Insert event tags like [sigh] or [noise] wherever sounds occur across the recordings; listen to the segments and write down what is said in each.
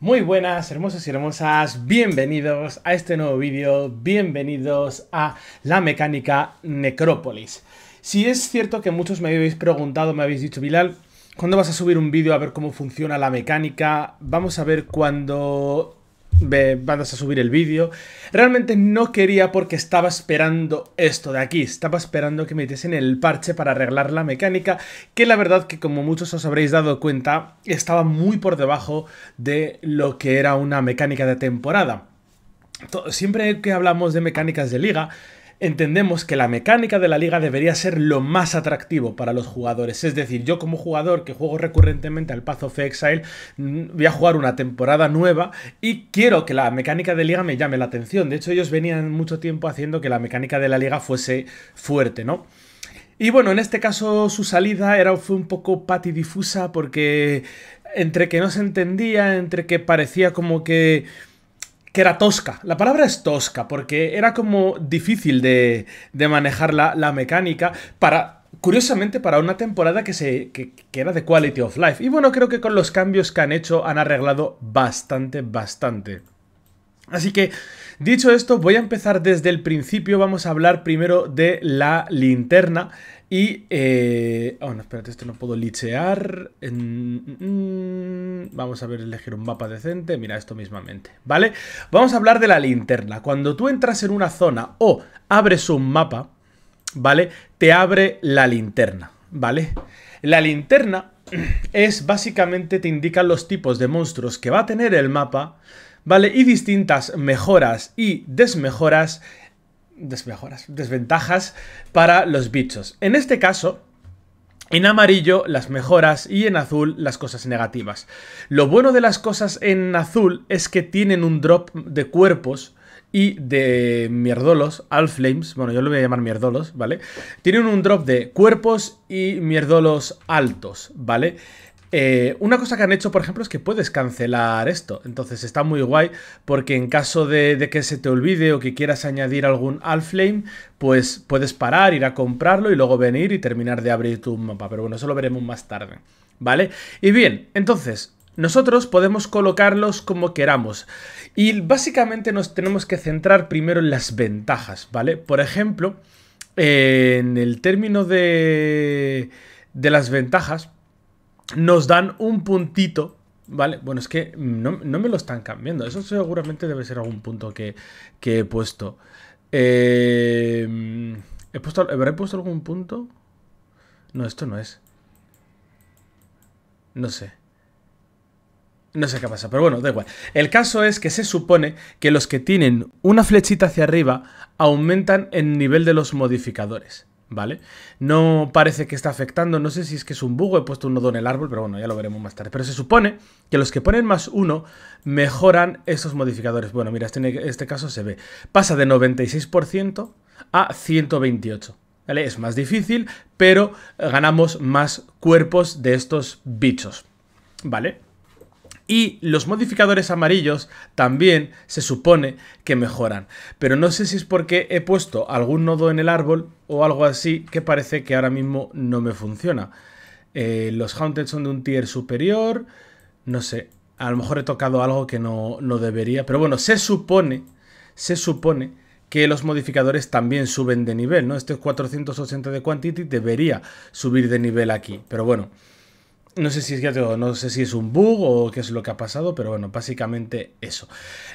Muy buenas, hermosos y hermosas, bienvenidos a este nuevo vídeo, bienvenidos a la mecánica Necrópolis. Si es cierto que muchos me habéis preguntado, me habéis dicho, Bilal, ¿cuándo vas a subir un vídeo a ver cómo funciona la mecánica? Vamos a ver cuándo van a subir el vídeo. Realmente no quería porque estaba esperando esto de aquí. Estaba esperando que metiesen el parche para arreglar la mecánica, que la verdad que como muchos os habréis dado cuenta, estaba muy por debajo de lo que era una mecánica de temporada. Siempre que hablamos de mecánicas de liga, entendemos que la mecánica de la liga debería ser lo más atractivo para los jugadores. Es decir, yo como jugador que juego recurrentemente al Path of Exile, mm, voy a jugar una temporada nueva y quiero que la mecánica de liga me llame la atención. De hecho, ellos venían mucho tiempo haciendo que la mecánica de la liga fuese fuerte, ¿no? Y bueno, en este caso su salida era, fue un poco patidifusa porque entre que no se entendía, entre que parecía como que que era tosca. La palabra es tosca porque era como difícil de, de manejar la, mecánica para curiosamente para una temporada que, se, que, era de Quality of Life. Y bueno, creo que con los cambios que han hecho han arreglado bastante, bastante. Así que Dicho esto, voy a empezar desde el principio. Vamos a hablar primero de la linterna. Y... Bueno, eh, oh, espérate, esto no puedo lichear. Mm, vamos a ver, elegir un mapa decente. Mira, esto mismamente, ¿vale? Vamos a hablar de la linterna. Cuando tú entras en una zona o abres un mapa, ¿vale? Te abre la linterna, ¿vale? La linterna [clears throat] es básicamente te indica los tipos de monstruos que va a tener el mapa ¿vale? Y distintas mejoras y desmejoras, desmejoras, desventajas para los bichos. En este caso, en amarillo las mejoras y en azul las cosas negativas. Lo bueno de las cosas en azul es que tienen un drop de cuerpos y de mierdolos, flames bueno yo lo voy a llamar mierdolos, ¿vale? Tienen un drop de cuerpos y mierdolos altos, ¿vale? vale eh, una cosa que han hecho, por ejemplo, es que puedes cancelar esto. Entonces está muy guay porque en caso de, que se te olvide o que quieras añadir algún Alflame, pues puedes parar, ir a comprarlo y luego venir y terminar de abrir tu mapa. Pero bueno, eso lo veremos más tarde. ¿Vale? Y bien, entonces, nosotros podemos colocarlos como queramos y básicamente nos tenemos que centrar primero en las ventajas, ¿vale? Por ejemplo, eh, en el término de, de las ventajas, nos dan un puntito Vale, bueno, es que no, me lo están cambiando. Eso seguramente debe ser algún punto que, he puesto. Eh, ¿he puesto. puesto algún punto? No, esto no es. No sé. No sé qué pasa, pero bueno, da igual. El caso es que se supone que los que tienen una flechita hacia arriba aumentan el nivel de los modificadores. ¿vale? No parece que está afectando, no sé si es que es un bug, he puesto un nodo en el árbol, pero bueno, ya lo veremos más tarde. Pero se supone que los que ponen más uno mejoran esos modificadores. Bueno, mira, este, este caso se ve. Pasa de 96% a 128%. ¿Vale? Es más difícil, pero ganamos más cuerpos de estos bichos. ¿Vale? y los modificadores amarillos también se supone que mejoran. Pero no sé si es porque he puesto algún nodo en el árbol o algo así que parece que ahora mismo no me funciona. Eh, los Haunted son de un tier superior, no sé, a lo mejor he tocado algo que no, debería, pero bueno, se supone, se supone que los modificadores también suben de nivel, ¿no? Este 480 de Quantity debería subir de nivel aquí, pero bueno, no sé si es, no sé si es un bug o qué es lo que ha pasado, pero bueno, básicamente eso.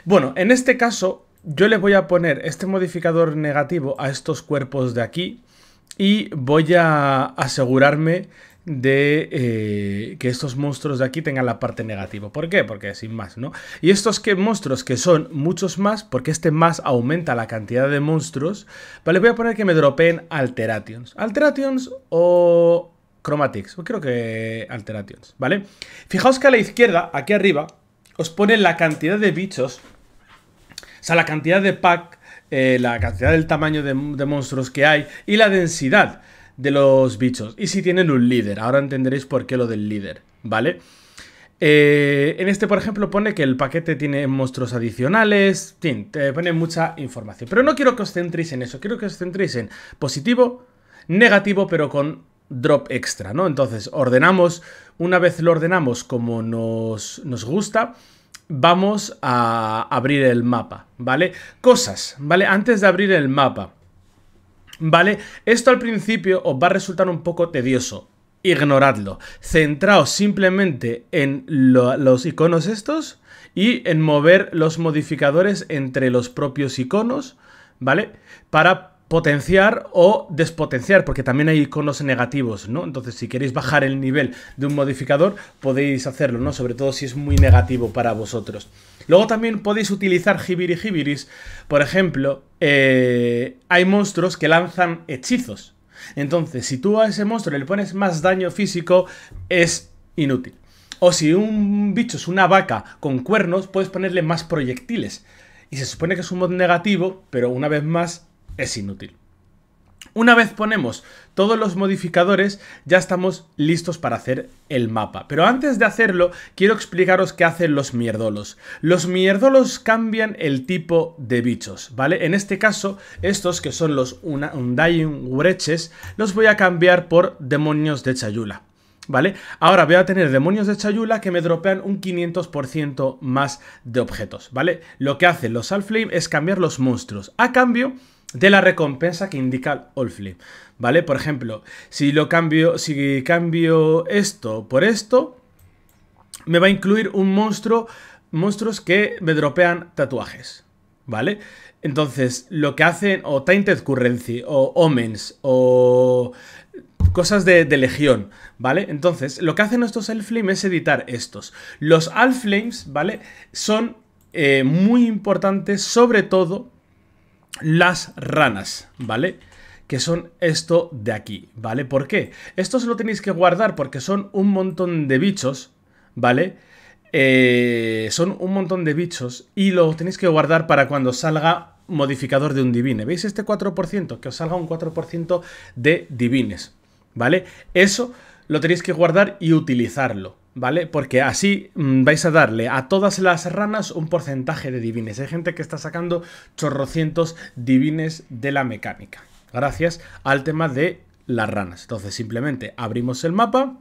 Bueno, en este caso, yo le voy a poner este modificador negativo a estos cuerpos de aquí y voy a asegurarme de eh, que estos monstruos de aquí tengan la parte negativa. ¿Por qué? Porque sin más, ¿no? Y estos monstruos que son muchos más, porque este más aumenta la cantidad de monstruos, vale, voy a poner que me dropeen Alterations. Alterations o Chromatics, creo que Alterations, ¿vale? Fijaos que a la izquierda, aquí arriba, os pone la cantidad de bichos, o sea, la cantidad de pack, eh, la cantidad del tamaño de, monstruos que hay y la densidad de los bichos. Y si tienen un líder, ahora entenderéis por qué lo del líder, ¿vale? Eh, en este, por ejemplo, pone que el paquete tiene monstruos adicionales, fin, te pone mucha información. Pero no quiero que os centréis en eso, quiero que os centréis en positivo, negativo, pero con drop extra, ¿no? Entonces ordenamos, una vez lo ordenamos como nos, nos gusta, vamos a abrir el mapa, ¿vale? Cosas, ¿vale? Antes de abrir el mapa, ¿vale? Esto al principio os va a resultar un poco tedioso, ignoradlo. Centraos simplemente en los iconos estos y en mover los modificadores entre los propios iconos, ¿vale? Para potenciar o despotenciar, porque también hay iconos negativos, ¿no? Entonces, si queréis bajar el nivel de un modificador, podéis hacerlo, ¿no? Sobre todo si es muy negativo para vosotros. Luego también podéis utilizar Hibiri Hibiris. Por ejemplo, eh, hay monstruos que lanzan hechizos. Entonces, si tú a ese monstruo le pones más daño físico, es inútil. O si un bicho es una vaca con cuernos, puedes ponerle más proyectiles. Y se supone que es un mod negativo, pero una vez más es inútil. Una vez ponemos todos los modificadores, ya estamos listos para hacer el mapa. Pero antes de hacerlo, quiero explicaros qué hacen los mierdolos. Los mierdolos cambian el tipo de bichos, ¿vale? En este caso, estos que son los Undying breches los voy a cambiar por demonios de Chayula. ¿Vale? Ahora voy a tener demonios de Chayula que me dropean un 500% más de objetos, ¿vale? Lo que hacen los Alflame es cambiar los monstruos. A cambio, de la recompensa que indica flame, ¿vale? Por ejemplo, si lo cambio, si cambio esto por esto, me va a incluir un monstruo, monstruos que me dropean tatuajes, ¿vale? Entonces, lo que hacen o Tainted Currency, o Omens, o cosas de, legión, ¿vale? Entonces, lo que hacen estos AllFlame es editar estos. Los AllFlames, ¿vale? Son eh, muy importantes, sobre todo las ranas, ¿vale? Que son esto de aquí, ¿vale? ¿Por qué? Esto se lo tenéis que guardar porque son un montón de bichos, ¿vale? Eh, son un montón de bichos y lo tenéis que guardar para cuando salga modificador de un divine. ¿Veis este 4%? Que os salga un 4% de divines, ¿vale? Eso lo tenéis que guardar y utilizarlo, ¿vale? Porque así mm, vais a darle a todas las ranas un porcentaje de divines. Hay gente que está sacando chorrocientos divines de la mecánica, gracias al tema de las ranas. Entonces simplemente abrimos el mapa,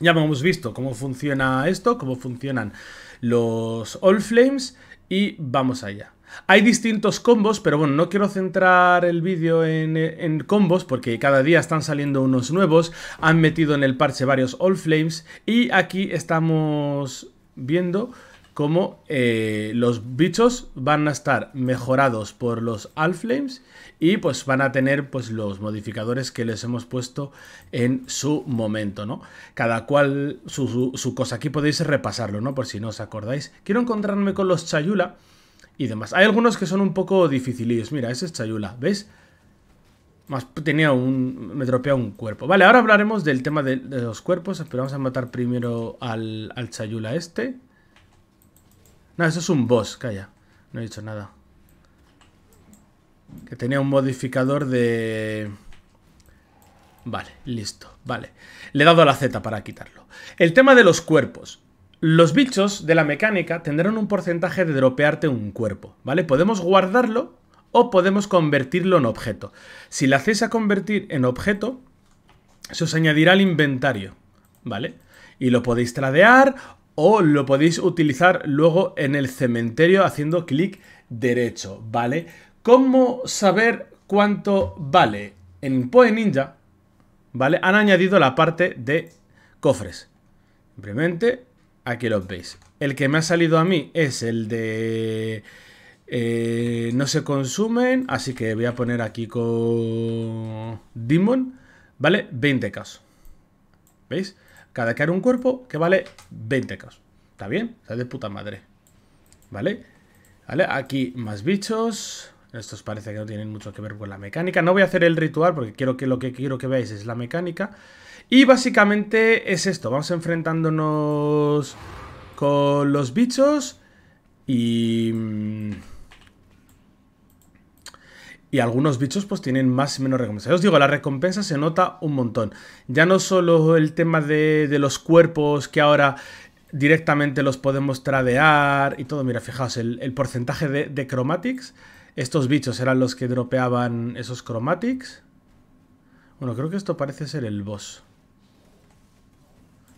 ya hemos visto cómo funciona esto, cómo funcionan los All Flames y vamos allá. Hay distintos combos, pero bueno, no quiero centrar el vídeo en, combos porque cada día están saliendo unos nuevos, han metido en el parche varios All Flames y aquí estamos viendo cómo eh, los bichos van a estar mejorados por los All Flames y pues van a tener pues los modificadores que les hemos puesto en su momento, ¿no? Cada cual su, su cosa, aquí podéis repasarlo, ¿no? Por si no os acordáis. Quiero encontrarme con los Chayula y demás. Hay algunos que son un poco dificilillos. Mira, ese es Chayula, ¿ves? Más tenía un... me dropea un cuerpo. Vale, ahora hablaremos del tema de, los cuerpos, pero vamos a matar primero al, al Chayula este. No, eso es un boss, calla. No he dicho nada. Que tenía un modificador de... Vale, listo, vale. Le he dado la Z para quitarlo. El tema de los cuerpos. Los bichos de la mecánica tendrán un porcentaje de dropearte un cuerpo, ¿vale? Podemos guardarlo o podemos convertirlo en objeto. Si lo hacéis a convertir en objeto, se os añadirá al inventario, ¿vale? Y lo podéis tradear o lo podéis utilizar luego en el cementerio haciendo clic derecho, ¿vale? ¿Cómo saber cuánto vale? En Poe Ninja, ¿vale? Han añadido la parte de cofres. Simplemente Aquí los veis. El que me ha salido a mí es el de... Eh, no se consumen, así que voy a poner aquí con Demon, ¿vale? 20 casos, ¿Veis? Cada que un cuerpo que vale 20 casos, ¿Está bien? Está de puta madre. ¿Vale? ¿Vale? Aquí más bichos. Estos parece que no tienen mucho que ver con la mecánica. No voy a hacer el ritual porque quiero que lo que quiero que veáis es la mecánica. Y básicamente es esto, vamos enfrentándonos con los bichos y... Mm, y algunos bichos pues tienen más y menos recompensas. os digo, la recompensa se nota un montón. Ya no solo el tema de, los cuerpos que ahora directamente los podemos tradear y todo. Mira, fijaos, el, porcentaje de, de, chromatics. Estos bichos eran los que dropeaban esos chromatics. Bueno, creo que esto parece ser el boss.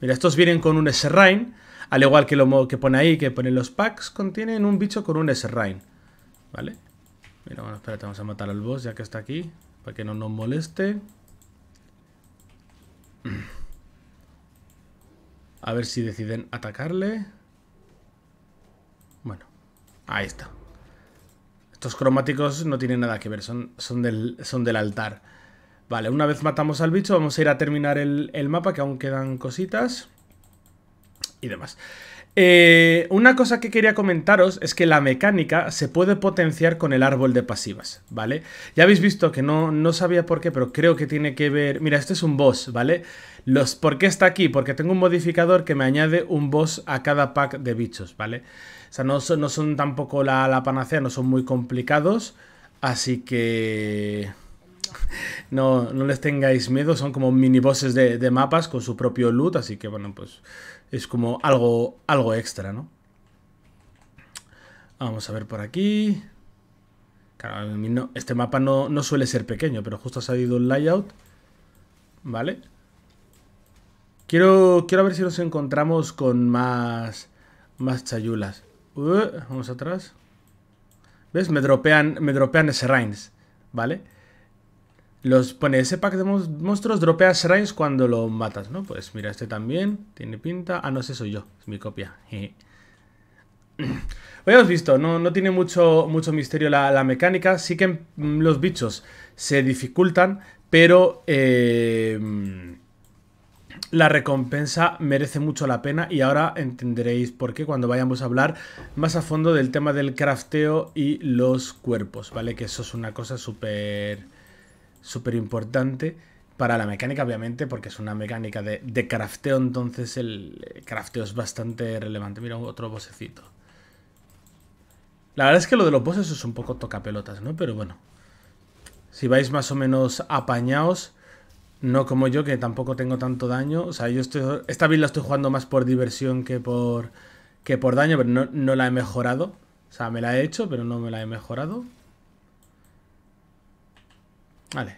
Mira, estos vienen con un S-Rain, al igual que lo que pone ahí, que ponen los packs, contienen un bicho con un S-Rain. ¿Vale? Mira, bueno, espérate, vamos a matar al boss ya que está aquí, para que no nos moleste. [clears throat] A ver si deciden atacarle. Bueno, ahí está. Estos cromáticos no tienen nada que ver, son, son, del, son del altar. Vale, una vez matamos al bicho, vamos a ir a terminar el, mapa, que aún quedan cositas y demás. Eh, una cosa que quería comentaros es que la mecánica se puede potenciar con el árbol de pasivas, ¿vale? Ya habéis visto que no, no sabía por qué, pero creo que tiene que ver... Mira, este es un boss, ¿vale? Los, ¿Por qué está aquí? Porque tengo un modificador que me añade un boss a cada pack de bichos, ¿vale? O sea, no son, tampoco la, la panacea, no son muy complicados, así que... [laughs] no, les tengáis miedo, son como mini de, mapas con su propio loot, así que bueno, pues es como algo, algo extra, ¿no? Vamos a ver por aquí. este mapa no, suele ser pequeño, pero justo ha salido Un layout. ¿Vale? Quiero, quiero ver si nos encontramos con más, más chayulas. Uh, vamos atrás. ¿Ves? Me dropean, me dropean ese ¿vale? Los pone ese pack de monstruos dropea shrines cuando lo matas, ¿no? Pues mira, este también tiene pinta. Ah, no, ese soy yo, es mi copia. ya [laughs] hemos visto, no, tiene mucho, mucho misterio la, mecánica. Sí que mm, los bichos se dificultan, pero em, la recompensa merece mucho la pena. Y ahora entenderéis por qué cuando vayamos a hablar más a fondo del tema del crafteo y los cuerpos, ¿vale? Que eso es una cosa súper súper importante para la mecánica, obviamente, porque es una mecánica de, de crafteo, entonces el crafteo es bastante relevante. Mira, otro bosecito. La verdad es que lo de los bosses es un poco tocapelotas, ¿no? Pero bueno. Si vais más o menos apañados, no como yo, que tampoco tengo tanto daño. O sea, yo estoy. Esta build la estoy jugando más por diversión que por. que por daño, pero no, no la he mejorado. O sea, me la he hecho, pero no me la he mejorado. Vale.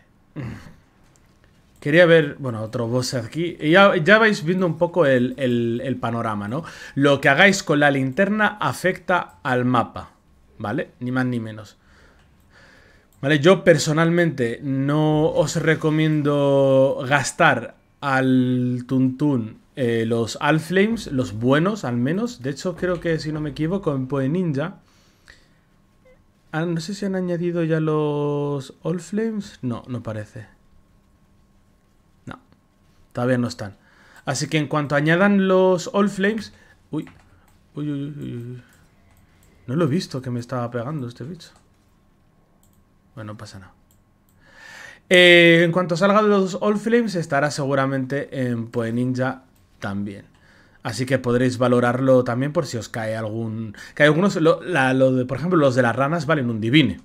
Quería ver, bueno, otro boss aquí. Ya, ya vais viendo un poco el, panorama, ¿no? Lo que hagáis con la linterna afecta al mapa, ¿vale? Ni más ni menos. Vale, yo personalmente no os recomiendo gastar al Tuntún los eh, los Alflames, los buenos al menos. De hecho, creo que si no me equivoco, en Poe Ninja Ah, no sé si han añadido ya los All Flames. No, no parece. No, todavía no están. Así que en cuanto añadan los All Flames... Uy, uy, uy, uy, No lo he visto que me estaba pegando este bicho. Bueno, pasa nada. Eh, en cuanto salgan los All Flames, estará seguramente en Poe Ninja también. Así que podréis valorarlo también por si os cae algún... Que algunos, por ejemplo, los de las ranas valen un divine.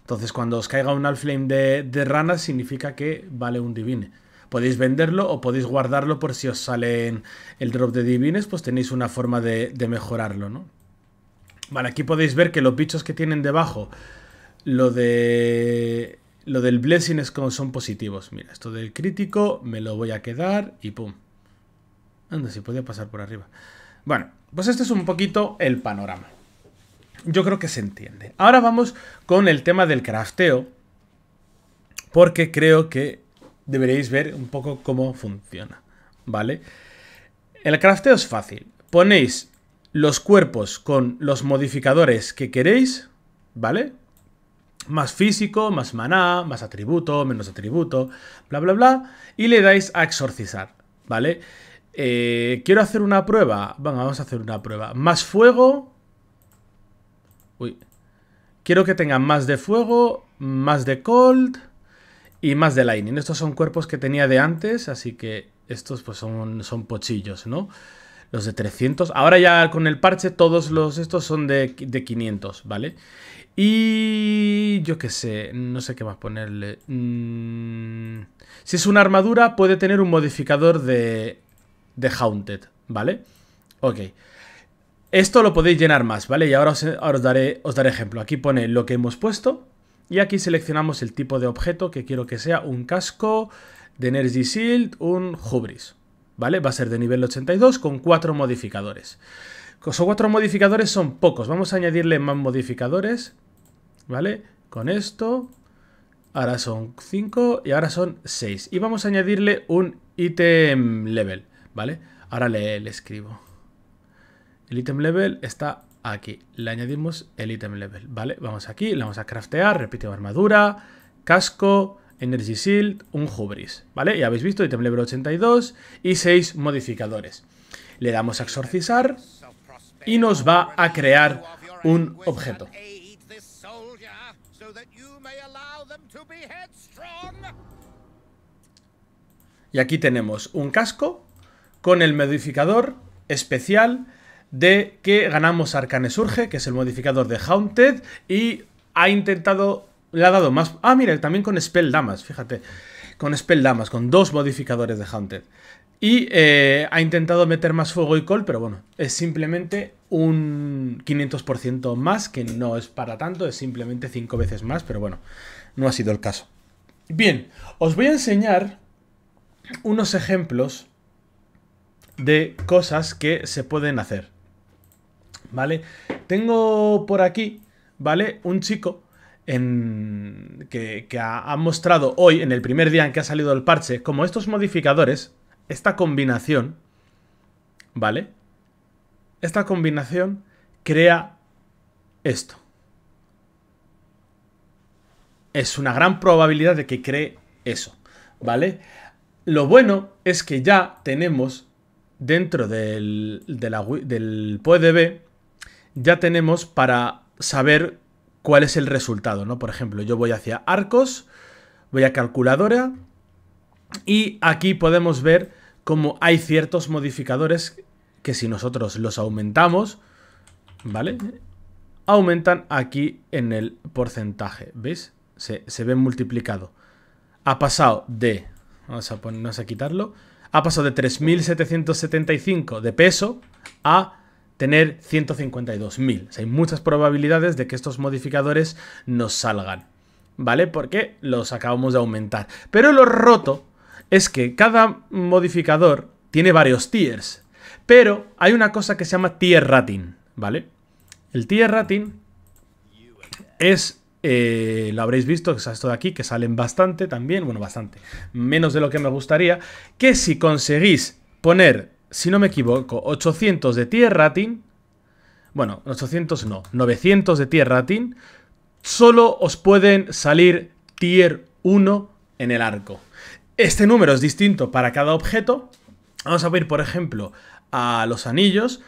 Entonces cuando os caiga un Alflame de, de ranas significa que vale un divine. Podéis venderlo o podéis guardarlo por si os sale el drop de divines, pues tenéis una forma de, de mejorarlo, ¿no? Vale, aquí podéis ver que los bichos que tienen debajo, lo de... Lo del blessing es como son positivos. Mira, esto del crítico me lo voy a quedar y pum. Anda, si podía pasar por arriba. Bueno, pues este es un poquito el panorama. Yo creo que se entiende. Ahora vamos con el tema del crafteo, porque creo que deberéis ver un poco cómo funciona, ¿vale? El crafteo es fácil. Ponéis los cuerpos con los modificadores que queréis, ¿vale? Más físico, más maná, más atributo, menos atributo, bla, bla, bla. Y le dais a exorcizar, ¿vale? Eh, quiero hacer una prueba. vamos a hacer una prueba. Más fuego. Uy. Quiero que tenga más de fuego, más de cold y más de lightning. Estos son cuerpos que tenía de antes, así que estos pues son, son pochillos, ¿no? Los de 300. Ahora ya con el parche todos los estos son de, 500, ¿vale? Y yo qué sé, no sé qué más ponerle. Mm. Si es una armadura, puede tener un modificador de de Haunted, ¿vale? Ok. Esto lo podéis llenar más, ¿vale? Y ahora os, daré, os daré ejemplo. Aquí pone lo que hemos puesto y aquí seleccionamos el tipo de objeto que quiero que sea un casco de Energy Shield, un Hubris, ¿vale? Va a ser de nivel 82 con cuatro modificadores. Son cuatro modificadores son pocos. Vamos a añadirle más modificadores, ¿vale? Con esto, ahora son 5 y ahora son 6. Y vamos a añadirle un Item level. ¿vale? Ahora le, escribo. El item level está aquí. Le añadimos el item level, ¿vale? Vamos aquí, le vamos a craftear, repito, armadura, casco, energy shield, un hubris, ¿vale? Ya habéis visto, item level 82 y 6 modificadores. Le damos a exorcizar y nos va a crear un objeto. Y aquí tenemos un casco con el modificador especial de que ganamos Arcane Surge, que es el modificador de Haunted, y ha intentado, le ha dado más... Ah, mira, también con Spell Damas, fíjate, con Spell Damas, con dos modificadores de Haunted. Y eh, ha intentado meter más fuego y col, pero bueno, es simplemente un 500% más, que no es para tanto, es simplemente 5 veces más, pero bueno, no ha sido el caso. Bien, os voy a enseñar unos ejemplos de cosas que se pueden hacer. ¿Vale? Tengo por aquí, ¿vale? Un chico en, que, ha, ha, mostrado hoy, en el primer día en que ha salido el parche, como estos modificadores, esta combinación, ¿vale? Esta combinación crea esto. Es una gran probabilidad de que cree eso, ¿vale? Lo bueno es que ya tenemos dentro del, de del POEDB ya tenemos para saber cuál es el resultado, ¿no? Por ejemplo, yo voy hacia arcos, voy a calculadora y aquí podemos ver cómo hay ciertos modificadores que si nosotros los aumentamos, ¿vale? Aumentan aquí en el porcentaje, ¿veis? Se, se ve multiplicado. Ha pasado de, vamos a, poner, a quitarlo, ha pasado de 3.775 de peso a tener 152.000. hay muchas probabilidades de que estos modificadores nos salgan, ¿vale? Porque los acabamos de aumentar. Pero lo roto es que cada modificador tiene varios tiers, pero hay una cosa que se llama tier rating, ¿vale? El tier rating es eh, lo habréis visto, que es esto de aquí, que salen bastante también, bueno, bastante, menos de lo que me gustaría, que si conseguís poner, si no me equivoco, 800 de tier rating, bueno, 800 no, 900 de tier rating, solo os pueden salir tier 1 en el arco. Este número es distinto para cada objeto. Vamos a ver, por ejemplo, a los anillos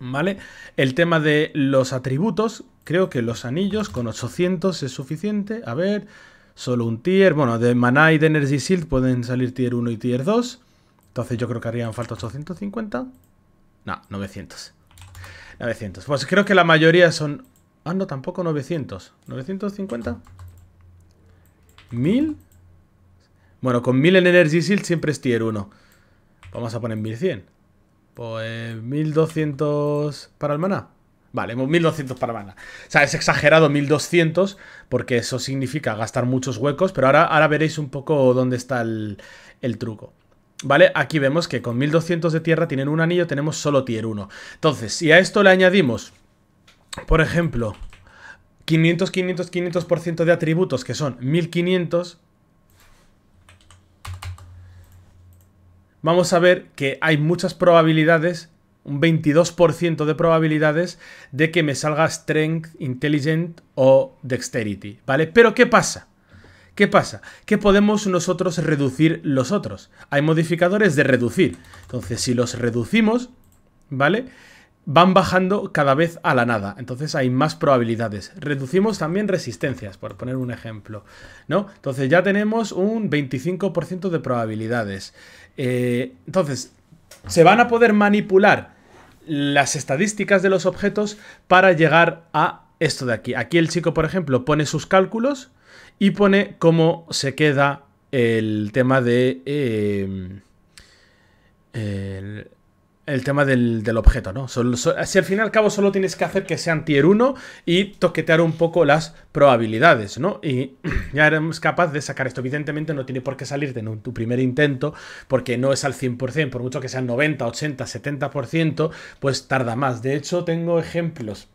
¿vale? El tema de los atributos, creo que los anillos con 800 es suficiente. A ver, solo un tier. Bueno, de Mana y de Energy Shield pueden salir tier 1 y tier 2. Entonces yo creo que harían falta 850. No, 900. 900. Pues creo que la mayoría son... Ah, no, tampoco 900. 950. 1000. Bueno, con 1000 en Energy Shield siempre es tier 1. Vamos a poner 1100. Pues 1200 para el mana. Vale, 1200 para mana. O sea, es exagerado 1200 porque eso significa gastar muchos huecos, pero ahora, ahora veréis un poco dónde está el, el truco. ¿Vale? Aquí vemos que con 1200 de tierra tienen un anillo, tenemos solo tier 1. Entonces, si a esto le añadimos, por ejemplo, 500, 500, 500% de atributos, que son 1500, vamos a ver que hay muchas probabilidades, un 22% de probabilidades de que me salga Strength, Intelligent o Dexterity, ¿vale? Pero ¿qué pasa? ¿Qué pasa? qué podemos nosotros reducir los otros. Hay modificadores de reducir. Entonces, si los reducimos, ¿vale? van bajando cada vez a la nada. Entonces hay más probabilidades. Reducimos también resistencias, por poner un ejemplo. ¿no? Entonces ya tenemos un 25% de probabilidades. Eh, entonces, se van a poder manipular las estadísticas de los objetos para llegar a esto de aquí. Aquí el chico, por ejemplo, pone sus cálculos y pone cómo se queda el tema de... Eh, el, el tema del, objeto, ¿no? si al fin y al cabo solo tienes que hacer que sean tier 1 y toquetear un poco las probabilidades, ¿no? Y [clears throat] ya eres capaz de sacar esto. Evidentemente no tiene por qué salir de tu primer intento, porque no es al 100%, por mucho que sea 90, 80, 70%, pues tarda más. De hecho, tengo ejemplos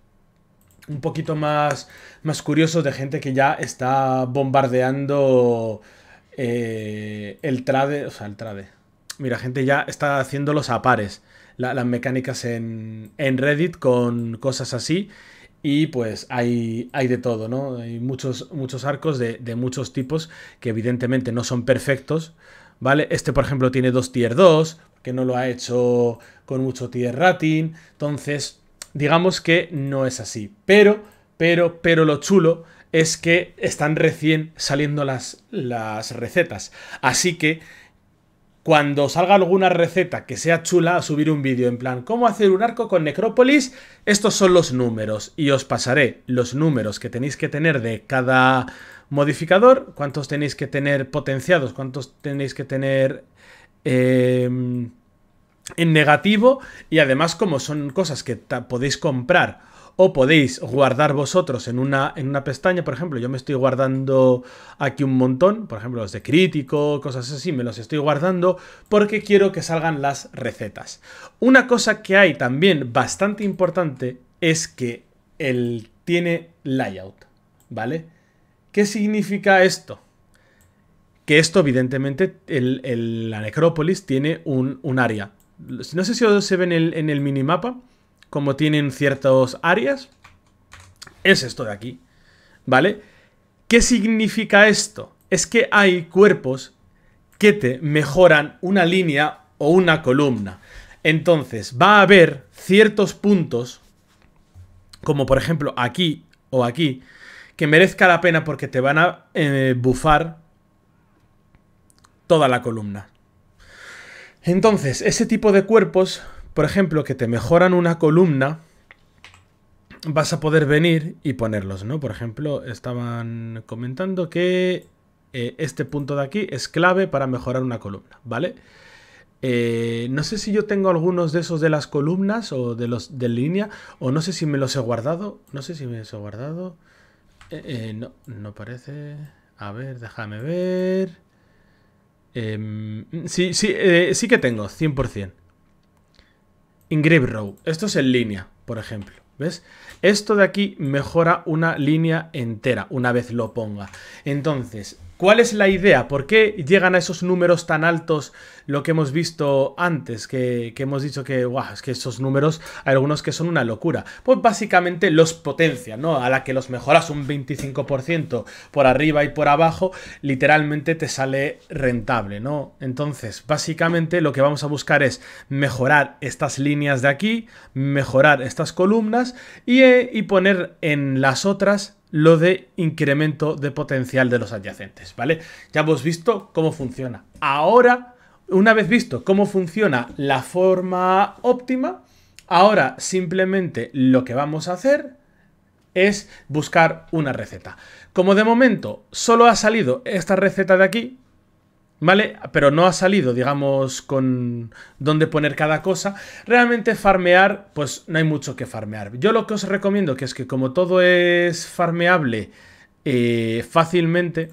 un poquito más, más curiosos de gente que ya está bombardeando eh, el trade, o sea, el trade. Mira, gente ya está haciéndolos a pares las mecánicas en, Reddit con cosas así. Y pues hay, hay de todo, ¿no? Hay muchos, muchos arcos de, muchos tipos que evidentemente no son perfectos, ¿vale? Este, por ejemplo, tiene dos tier 2, que no lo ha hecho con mucho tier rating. Entonces, digamos que no es así. Pero, pero, pero lo chulo es que están recién saliendo las, las recetas. Así que cuando salga alguna receta que sea chula, a subir un vídeo en plan, ¿cómo hacer un arco con necrópolis? Estos son los números y os pasaré los números que tenéis que tener de cada modificador, cuántos tenéis que tener potenciados, cuántos tenéis que tener em, en negativo y además como son cosas que podéis comprar o podéis guardar vosotros en una, en una pestaña, por ejemplo, yo me estoy guardando aquí un montón, por ejemplo, los de crítico, cosas así, me los estoy guardando porque quiero que salgan las recetas. Una cosa que hay también bastante importante es que él tiene layout, ¿vale? ¿Qué significa esto? Que esto, evidentemente, el, la necrópolis tiene un, un área. No sé si se ve en el, en el minimapa como tienen ciertas áreas, es esto de aquí, ¿vale? ¿Qué significa esto? Es que hay cuerpos que te mejoran una línea o una columna. Entonces, va a haber ciertos puntos, como por ejemplo aquí o aquí, que merezca la pena porque te van a eh, bufar toda la columna. Entonces, ese tipo de cuerpos por ejemplo, que te mejoran una columna, vas a poder venir y ponerlos, ¿no? Por ejemplo, estaban comentando que eh, este punto de aquí es clave para mejorar una columna, ¿vale? Eh, no sé si yo tengo algunos de esos de las columnas o de los de línea, o no sé si me los he guardado, no sé si me los he guardado. Eh, no, no parece... A ver, déjame ver. Em, sí, sí, sí que tengo, 100% grip row. Esto es en línea, por ejemplo. ¿Ves? Esto de aquí mejora una línea entera una vez lo ponga. Entonces, ¿Cuál es la idea? ¿Por qué llegan a esos números tan altos lo que hemos visto antes? Que, hemos dicho que, que esos números, hay algunos que son una locura. Pues básicamente los potencia, ¿no? A la que los mejoras un 25% por arriba y por abajo, literalmente te sale rentable, ¿no? Entonces, básicamente lo que vamos a buscar es mejorar estas líneas de aquí, mejorar estas columnas y, eh, y poner en las otras lo de incremento de potencial de los adyacentes, ¿vale? Ya hemos visto cómo funciona. Ahora, una vez visto cómo funciona la forma óptima, ahora simplemente lo que vamos a hacer es buscar una receta. Como de momento solo ha salido esta receta de aquí, ¿Vale? Pero no ha salido, digamos, con dónde poner cada cosa. Realmente farmear, pues no hay mucho que farmear. Yo lo que os recomiendo que es que como todo es farmeable eh, fácilmente,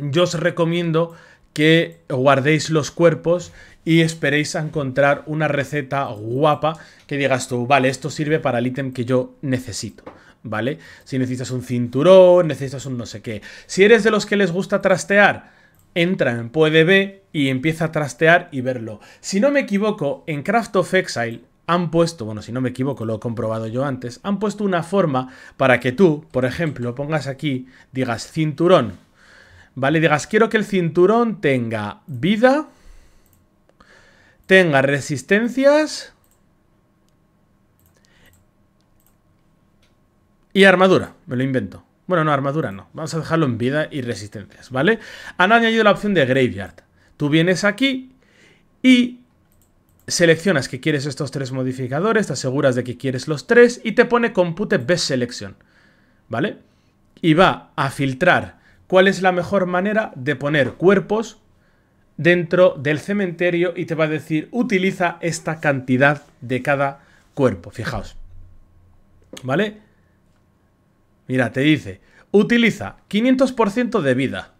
yo os recomiendo que guardéis los cuerpos y esperéis a encontrar una receta guapa que digas tú, vale, esto sirve para el ítem que yo necesito. ¿Vale? Si necesitas un cinturón, necesitas un no sé qué. Si eres de los que les gusta trastear, entra en B y empieza a trastear y verlo. Si no me equivoco, en Craft of Exile han puesto, bueno, si no me equivoco, lo he comprobado yo antes, han puesto una forma para que tú, por ejemplo, pongas aquí, digas cinturón, ¿vale? Digas, quiero que el cinturón tenga vida, tenga resistencias y armadura, me lo invento. Bueno, no, armadura no. Vamos a dejarlo en vida y resistencias, ¿vale? Han añadido la opción de Graveyard. Tú vienes aquí y seleccionas que quieres estos tres modificadores, te aseguras de que quieres los tres y te pone Compute Best Selection, ¿vale? Y va a filtrar cuál es la mejor manera de poner cuerpos dentro del cementerio y te va a decir utiliza esta cantidad de cada cuerpo, fijaos, ¿vale? Mira, te dice, utiliza 500% de vida,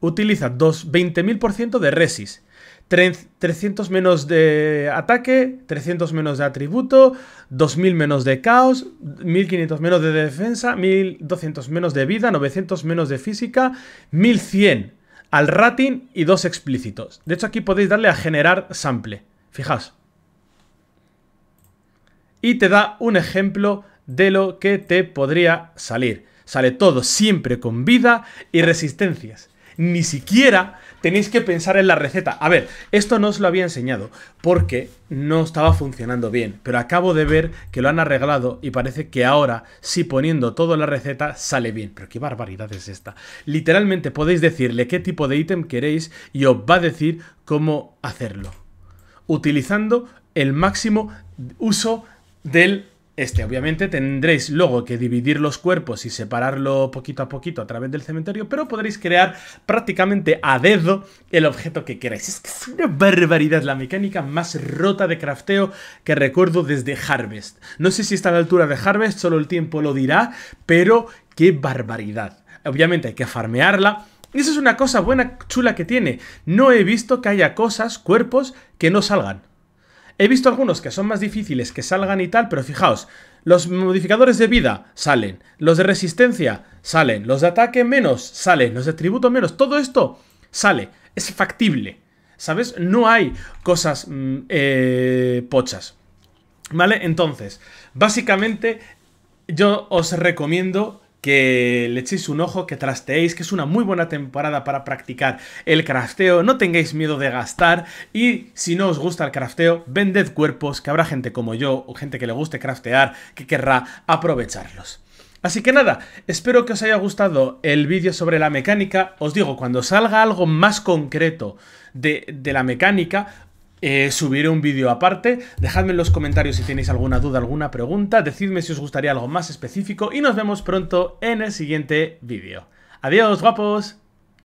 utiliza 20.000% de resis, 300 menos de ataque, 300 menos de atributo, 2000 menos de caos, 1500 menos de defensa, 1200 menos de vida, 900 menos de física, 1100 al rating y dos explícitos. De hecho, aquí podéis darle a generar sample. Fijaos. Y te da un ejemplo de lo que te podría salir. Sale todo siempre con vida y resistencias. Ni siquiera tenéis que pensar en la receta. A ver, esto no os lo había enseñado porque no estaba funcionando bien, pero acabo de ver que lo han arreglado y parece que ahora, si poniendo todo en la receta, sale bien. Pero qué barbaridad es esta. Literalmente podéis decirle qué tipo de ítem queréis y os va a decir cómo hacerlo. Utilizando el máximo uso del este, obviamente tendréis luego que dividir los cuerpos y separarlo poquito a poquito a través del cementerio, pero podréis crear prácticamente a dedo el objeto que queráis. Es que es una barbaridad la mecánica más rota de crafteo que recuerdo desde Harvest. No sé si está a la altura de Harvest, solo el tiempo lo dirá, pero qué barbaridad. Obviamente hay que farmearla, y eso es una cosa buena, chula que tiene. No he visto que haya cosas, cuerpos, que no salgan. He visto algunos que son más difíciles que salgan y tal, pero fijaos, los modificadores de vida salen, los de resistencia salen, los de ataque menos salen, los de tributo menos, todo esto sale, es factible, ¿sabes? No hay cosas mm, eh, pochas. ¿Vale? Entonces, básicamente yo os recomiendo que le echéis un ojo, que trasteéis, que es una muy buena temporada para practicar el crafteo, no tengáis miedo de gastar y si no os gusta el crafteo, vended cuerpos, que habrá gente como yo o gente que le guste craftear que querrá aprovecharlos. Así que nada, espero que os haya gustado el vídeo sobre la mecánica. Os digo, cuando salga algo más concreto de, de la mecánica, eh, subiré un vídeo aparte. Dejadme en los comentarios si tenéis alguna duda, alguna pregunta. Decidme si os gustaría algo más específico. Y nos vemos pronto en el siguiente vídeo. Adiós, guapos.